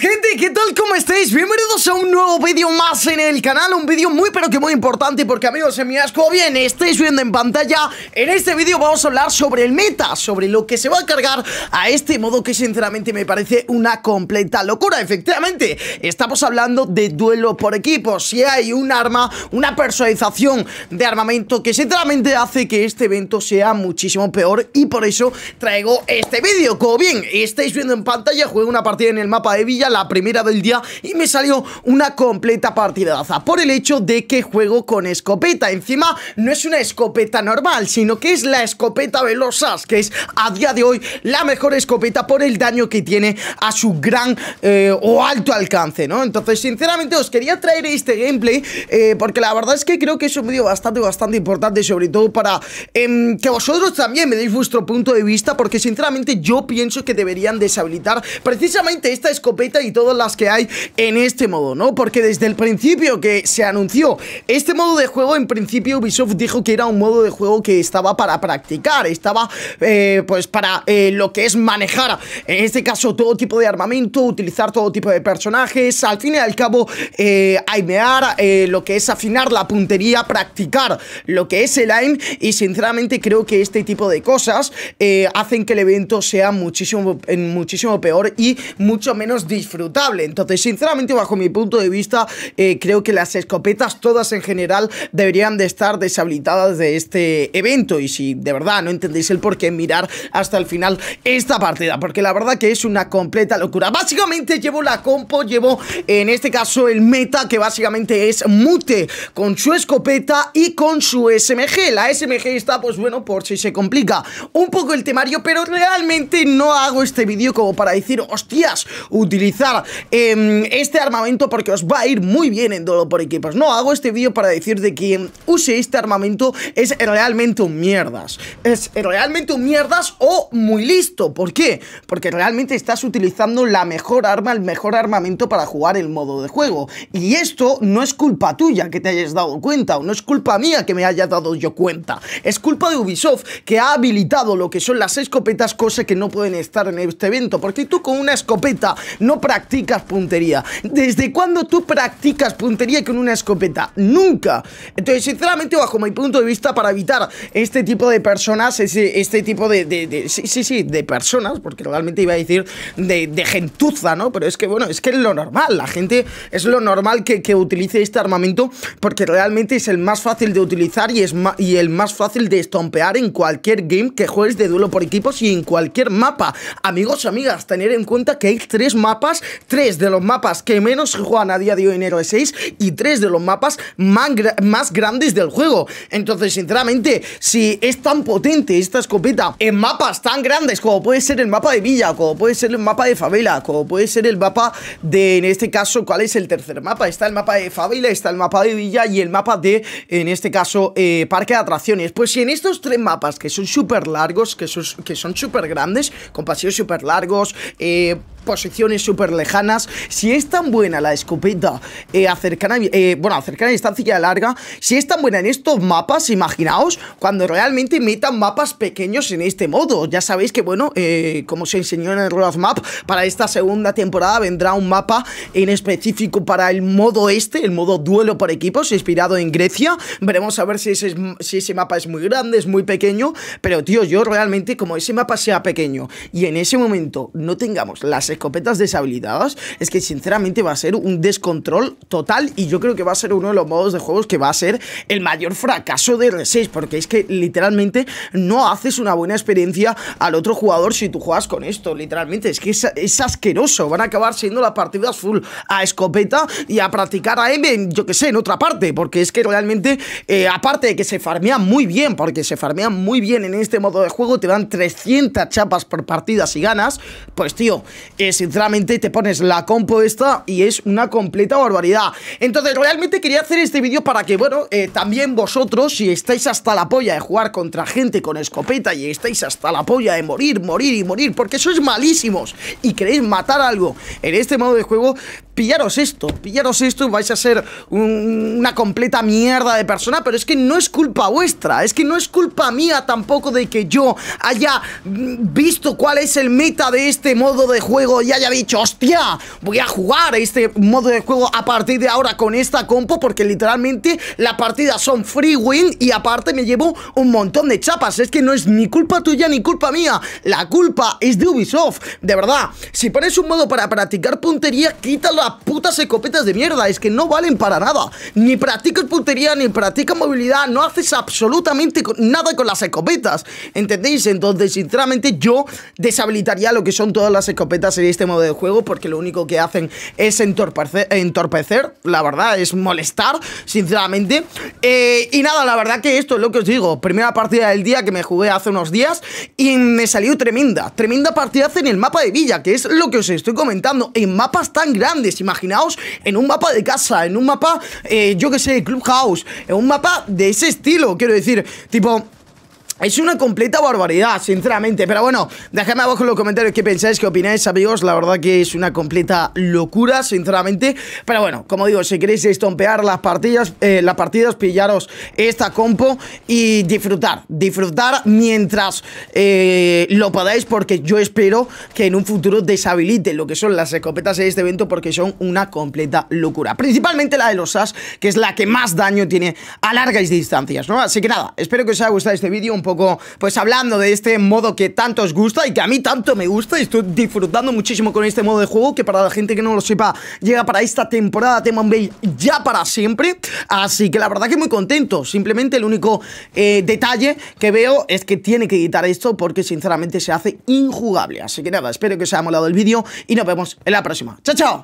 gente, ¿qué tal? ¿Cómo estáis? Bienvenidos a un nuevo vídeo más en el canal Un vídeo muy pero que muy importante porque amigos y mi como Bien, estáis viendo en pantalla En este vídeo vamos a hablar sobre el meta Sobre lo que se va a cargar a este modo que sinceramente me parece una completa locura Efectivamente, estamos hablando de duelo por equipos. Si hay un arma, una personalización de armamento Que sinceramente hace que este evento sea muchísimo peor Y por eso traigo este vídeo Como bien, estáis viendo en pantalla Juego una partida en el mapa de Villa la primera del día y me salió una completa partidaza por el hecho de que juego con escopeta. Encima no es una escopeta normal, sino que es la escopeta velozas, que es a día de hoy la mejor escopeta por el daño que tiene a su gran eh, o alto alcance, ¿no? Entonces, sinceramente, os quería traer este gameplay eh, porque la verdad es que creo que es un vídeo bastante, bastante importante, sobre todo para em, que vosotros también me deis vuestro punto de vista, porque sinceramente yo pienso que deberían deshabilitar precisamente esta escopeta y todas las que hay en este modo, ¿no? Porque desde el principio que se anunció este modo de juego, en principio Ubisoft dijo que era un modo de juego que estaba para practicar, estaba eh, pues para eh, lo que es manejar, en este caso todo tipo de armamento, utilizar todo tipo de personajes, al fin y al cabo eh, aimear, lo que es afinar la puntería, practicar lo que es el aim y sinceramente creo que este tipo de cosas hacen que el evento sea muchísimo, muchísimo peor y mucho menos entonces, sinceramente, bajo mi punto de vista, eh, creo que las escopetas todas en general deberían de estar deshabilitadas de este evento. Y si de verdad no entendéis el por qué, mirar hasta el final esta partida. Porque la verdad que es una completa locura. Básicamente llevo la compo, llevo en este caso el meta, que básicamente es mute con su escopeta y con su SMG. La SMG está, pues bueno, por si se complica un poco el temario, pero realmente no hago este vídeo como para decir, hostias, utilizo utilizar em, este armamento porque os va a ir muy bien en duelo por equipos. No, hago este vídeo para decir de quien use este armamento es realmente un mierdas. Es realmente un mierdas o muy listo. ¿Por qué? Porque realmente estás utilizando la mejor arma, el mejor armamento para jugar el modo de juego. Y esto no es culpa tuya que te hayas dado cuenta o no es culpa mía que me haya dado yo cuenta. Es culpa de Ubisoft que ha habilitado lo que son las escopetas, cosas que no pueden estar en este evento. Porque tú con una escopeta no practicas puntería. ¿Desde cuándo tú practicas puntería con una escopeta? Nunca. Entonces, sinceramente, bajo mi punto de vista, para evitar este tipo de personas, este tipo de, Sí, sí, sí, de personas, porque realmente iba a decir de, gentuza, ¿no? Pero es que, bueno, es que es lo normal. La gente es lo normal que, utilice este armamento porque realmente es el más fácil de utilizar y, es y el más fácil de estompear en cualquier game que juegues de duelo por equipos y en cualquier mapa. Amigos, amigas, tener en cuenta que hay tres mapas tres de los mapas que menos se juegan a día de hoy en de 6 y tres de los mapas más, grandes del juego. Entonces, sinceramente, si es tan potente esta escopeta en mapas tan grandes como puede ser el mapa de Villa, como puede ser el mapa de Favela, como puede ser el mapa de, en este caso, ¿cuál es el tercer mapa? Está el mapa de Favela, está el mapa de Villa y el mapa de, en este caso, eh, Parque de Atracciones. Pues si en estos tres mapas, que son súper largos, que son súper grandes, con pasillos súper largos, eh, posiciones súper lejanas. Si es tan buena la escopeta eh, a eh, cercana, a distancia larga, si es tan buena en estos mapas, imaginaos cuando realmente metan mapas pequeños en este modo. Ya sabéis que, bueno, eh, como se enseñó en el Road Map, para esta segunda temporada vendrá un mapa en específico para el modo este, el modo duelo por equipos, inspirado en Grecia. Veremos a ver si ese, si ese mapa es muy grande, es muy pequeño, pero tío, yo realmente como ese mapa sea pequeño y en ese momento no tengamos las escopetas de saber es que sinceramente va a ser un descontrol total y yo creo que va a ser uno de los modos de juegos que va a ser el mayor fracaso de R6, porque es que literalmente no haces una buena experiencia al otro jugador si tú juegas con esto, literalmente, es que es, asqueroso, van a acabar siendo la partida azul a escopeta y a practicar a M, yo que sé, en otra parte, porque es que realmente, eh, aparte de que se farmea muy bien, porque se farmea muy bien en este modo de juego, te dan 300 chapas por partida si ganas, pues tío, eh, sinceramente te pones la compo esta y es una completa barbaridad. Entonces, realmente quería hacer este vídeo para que, bueno, eh, también vosotros, si estáis hasta la polla de jugar contra gente con escopeta y estáis hasta la polla de morir, morir y morir, porque sois malísimos y queréis matar algo en este modo de juego, pillaros esto, pillaros esto y vais a ser una completa mierda de persona, pero es que no es culpa vuestra, es que no es culpa mía tampoco de que yo haya visto cuál es el meta de este modo de juego y haya dicho, hostia, voy a jugar este modo de juego a partir de ahora con esta compo porque literalmente las partidas son free win y aparte me llevo un montón de chapas, es que no es ni culpa tuya ni culpa mía, la culpa es de Ubisoft, de verdad, si pones un modo para practicar puntería, quítalo putas escopetas de mierda. Es que no valen para nada. Ni practicas puntería, ni practicas movilidad. No haces absolutamente nada con las escopetas. ¿Entendéis? Entonces, sinceramente, yo deshabilitaría lo que son todas las escopetas en este modo de juego. Porque lo único que hacen es entorpecer. la verdad, es molestar, sinceramente. Eh, y nada, la verdad que esto es lo que os digo. Primera partida del día que me jugué hace unos días. Y me salió tremenda. Tremenda partida en el mapa de Villa, que es lo que os estoy comentando. En mapas tan grandes. Imaginaos en un mapa de casa, en un mapa, eh, yo que sé, clubhouse, en un mapa de ese estilo, quiero decir, tipo... Es una completa barbaridad, sinceramente. Pero bueno, dejadme abajo en los comentarios qué pensáis, qué opináis, amigos. La verdad que es una completa locura, sinceramente. Pero bueno, como digo, si queréis estompear las partidas, eh, partidas pillaros esta compo y disfrutar. Disfrutar mientras eh, lo podáis, porque yo espero que en un futuro deshabilite lo que son las escopetas de este evento, porque son una completa locura. Principalmente la de los SAS, que es la que más daño tiene a largas distancias, ¿no? Así que nada, espero que os haya gustado este vídeo poco, pues hablando de este modo que tanto os gusta y que a mí tanto me gusta y estoy disfrutando muchísimo con este modo de juego que para la gente que no lo sepa llega para esta temporada de Bay ya para siempre, así que la verdad que muy contento, simplemente el único eh, detalle que veo es que tiene que editar esto porque sinceramente se hace injugable, así que nada, espero que os haya molado el vídeo y nos vemos en la próxima, chao chao